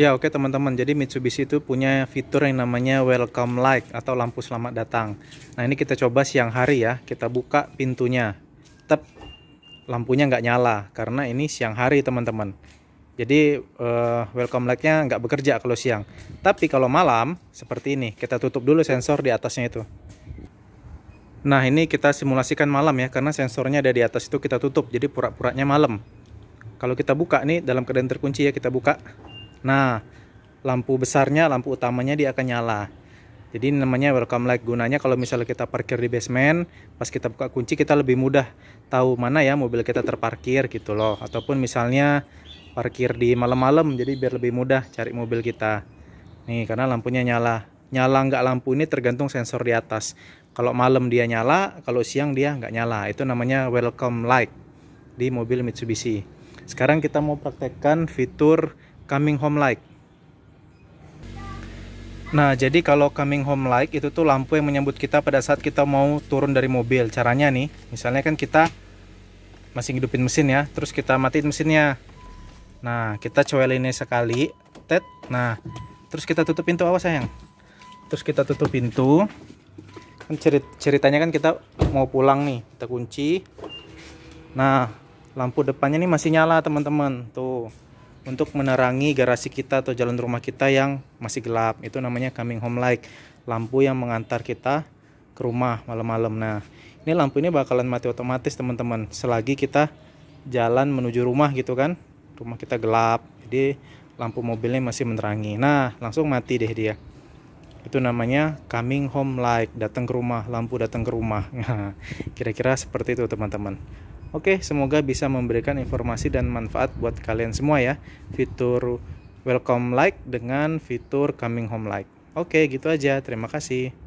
Ya oke okay, teman-teman, jadi Mitsubishi itu punya fitur yang namanya welcome light atau lampu selamat datang. Nah ini kita coba siang hari ya, kita buka pintunya. Tep, lampunya nggak nyala karena ini siang hari teman-teman. Jadi uh, welcome lightnya nggak bekerja kalau siang. Tapi kalau malam seperti ini, kita tutup dulu sensor di atasnya itu. Nah ini kita simulasikan malam ya, karena sensornya ada di atas itu kita tutup, jadi pura-puranya malam. Kalau kita buka nih dalam keadaan terkunci ya kita buka. Nah, lampu besarnya, lampu utamanya dia akan nyala. Jadi namanya welcome light. Gunanya kalau misalnya kita parkir di basement, pas kita buka kunci kita lebih mudah tahu mana ya mobil kita terparkir gitu loh. Ataupun misalnya parkir di malam-malam, jadi biar lebih mudah cari mobil kita. Nih karena lampunya nyala. Nyala nggak lampu ini tergantung sensor di atas. Kalau malam dia nyala, kalau siang dia nggak nyala. Itu namanya welcome light di mobil Mitsubishi. Sekarang kita mau praktekkan fitur coming home light. Nah, jadi kalau coming home light itu tuh lampu yang menyambut kita pada saat kita mau turun dari mobil. Caranya nih, misalnya kan kita masih hidupin mesin ya, terus kita matiin mesinnya. Nah, kita ini sekali, tet. Nah, terus kita tutup pintu awas sayang. Terus kita tutup pintu. Kan cerit ceritanya kan kita mau pulang nih, kita kunci. Nah, lampu depannya nih masih nyala, teman-teman. Tuh untuk menerangi garasi kita atau jalan rumah kita yang masih gelap. Itu namanya coming home light, lampu yang mengantar kita ke rumah malam-malam. Nah, ini lampu ini bakalan mati otomatis, teman-teman, selagi kita jalan menuju rumah gitu kan. Rumah kita gelap. Jadi lampu mobilnya masih menerangi. Nah, langsung mati deh dia. Itu namanya coming home light, datang ke rumah, lampu datang ke rumah. Nah, kira-kira seperti itu, teman-teman. Oke, semoga bisa memberikan informasi dan manfaat buat kalian semua ya. Fitur welcome like dengan fitur coming home like. Oke, gitu aja. Terima kasih.